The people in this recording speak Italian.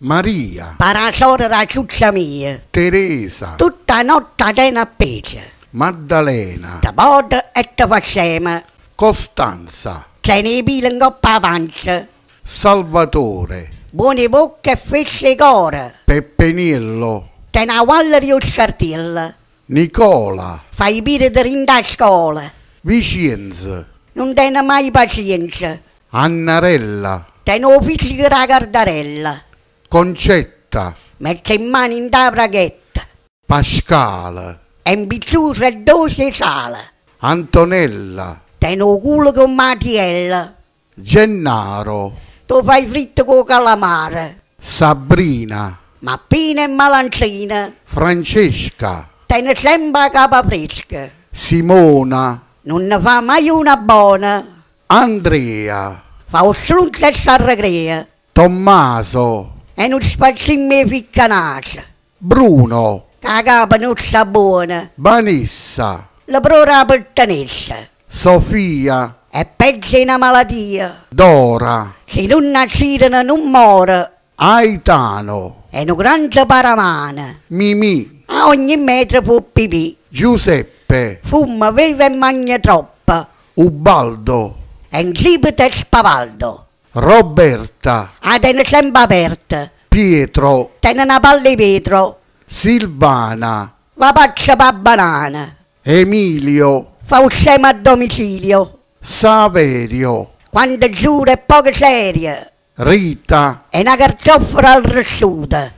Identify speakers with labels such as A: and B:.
A: Maria,
B: parasora la ciuccia mia,
A: Teresa,
B: tutta notte tena appesa, Maddalena, bode e te tafacema, Costanza, ce ne pila in coppa avanza, Salvatore, buone bocche e fesse core,
A: Peppenillo,
B: tena valleri o scartilla,
A: Nicola,
B: fai pire di rinda a scuola,
A: Vicenza,
B: non tena mai pazienza, Annarella, tena ufficio di ragardarella. Concetta, mette in mano in da braghetta, Pasquale. e in pizzusa e doce sale, Antonella, teno culo con Matiella,
A: Gennaro,
B: tu fai fritto con calamare,
A: Sabrina,
B: Mappina e Malancina,
A: Francesca,
B: tene sempre a capa fresca,
A: Simona,
B: non ne fa mai una buona, Andrea, fa un strunzo e sarregrea, Tommaso, e non spazzimi i canasi. Bruno. La capa non sta buona.
A: Vanessa.
B: La prora puttanessa.
A: Sofia.
B: E pensa in una malattia.
A: Dora.
B: Se non nascirono non muore. Aitano. E un grande paramane. Mimi. A ogni metro fu pipì. Giuseppe. Fumma vive e magna troppa. Ubaldo. E insipite e spavaldo.
A: Roberta.
B: A te ne sempre aperta.
A: Pietro,
B: Tene una palla di vetro.
A: Silvana,
B: Va paccia pa banana. Emilio, Fa uscema a domicilio. Saverio, Quante giure e poche serie. Rita, È una cartofora al rissuta.